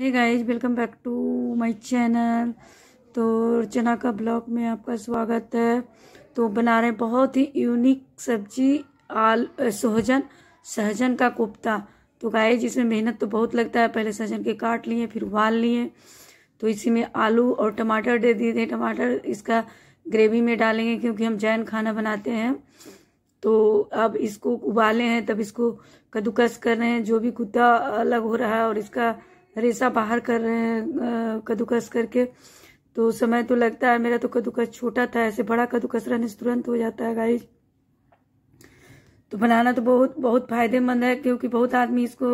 hey guys welcome back to my channel तो चना का ब्लॉग में आपका स्वागत है तो बना रहे हैं बहुत ही यूनिक सब्जी आल सोहजन सहजन का कोफ्ता तो गाइस इसमें मेहनत तो बहुत लगता है पहले सहजन के काट लिए फिर उबाल लिए तो इसी में आलू और टमाटर दे दिए थे टमाटर इसका ग्रेवी में डालेंगे क्योंकि हम जैन खाना बनाते हैं तो अब इसको उबाले हैं तब इसको कद्दूकस कर रहे हैं जो भी कुत्ता अलग हो रहा है और इसका रेसा बाहर कर रहे हैं कद्दूकस करके तो समय तो लगता है मेरा तो कद्दूकस छोटा था ऐसे बड़ा कद्दूकस रहने से तुरंत हो जाता है गाइज तो बनाना तो बहुत बहुत फायदेमंद है क्योंकि बहुत आदमी इसको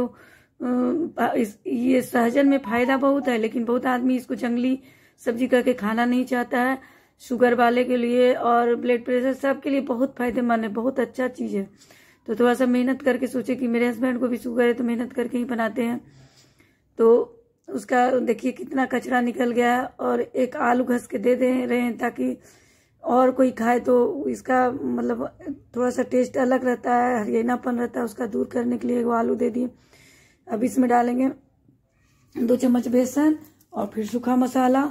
इस, ये सहजन में फायदा बहुत है लेकिन बहुत आदमी इसको जंगली सब्जी करके खाना नहीं चाहता है शुगर वाले के लिए और ब्लड प्रेशर सब के लिए बहुत फायदेमंद है बहुत अच्छा चीज़ है तो थोड़ा सा मेहनत करके सोचे कि मेरे हस्बैंड को भी शुगर है तो मेहनत करके ही बनाते हैं तो उसका देखिए कितना कचरा निकल गया है और एक आलू घस के दे दे रहे हैं ताकि और कोई खाए तो इसका मतलब थोड़ा सा टेस्ट अलग रहता है हरियाणापन रहता है उसका दूर करने के लिए वो आलू दे दिए अब इसमें डालेंगे दो चम्मच बेसन और फिर सूखा मसाला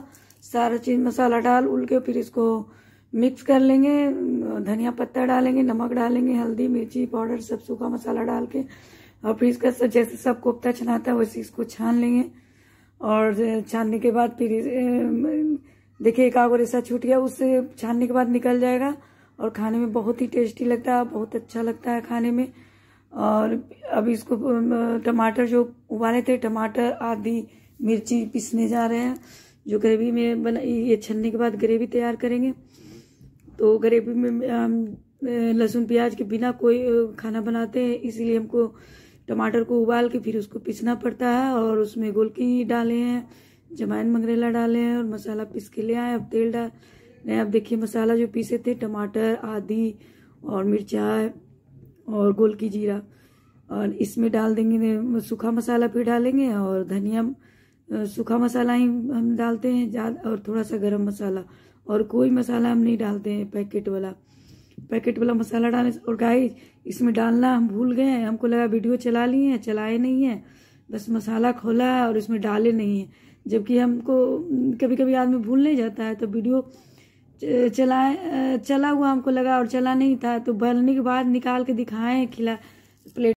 सारा चीज मसाला डाल उल के फिर इसको मिक्स कर लेंगे धनिया पत्ता डालेंगे नमक डालेंगे हल्दी मिर्ची पाउडर सब सूखा मसाला डाल के और फिर इसका सब जैसे सब कोफ्ता छनाता है वैसे इसको छान लेंगे और छानने के बाद फिर देखिए एक आग रेसा छूट गया उससे छानने के बाद निकल जाएगा और खाने में बहुत ही टेस्टी लगता है बहुत अच्छा लगता है खाने में और अब इसको टमाटर जो उबाले थे टमाटर आदि मिर्ची पीसने जा रहे हैं जो ग्रेवी में बना ये छनने के बाद ग्रेवी तैयार करेंगे तो गरीबी में हम लहसुन प्याज के बिना कोई खाना बनाते हैं इसीलिए हमको टमाटर को उबाल के फिर उसको पीसना पड़ता है और उसमें गोलकी डाले हैं जमाइन मंगरेला डाले हैं और मसाला पीस के ले आए अब तेल डाल नहीं अब देखिए मसाला जो पीसे थे टमाटर आदि और मिर्चा और गोलकी जीरा और इसमें डाल देंगे सूखा मसाला फिर डालेंगे और धनिया सूखा मसाला ही हम डालते हैं ज़्यादा और थोड़ा सा गरम मसाला और कोई मसाला हम नहीं डालते हैं पैकेट वाला पैकेट वाला मसाला डालने से और गाइस इसमें डालना हम भूल गए हैं हमको लगा वीडियो चला लिए हैं चलाए नहीं है बस मसाला खोला है और इसमें डाले नहीं है जबकि हमको कभी कभी आदमी भूल नहीं जाता है तो वीडियो चलाए चला हुआ हमको लगा और चला नहीं था तो भरने के बाद निकाल के दिखाएं खिला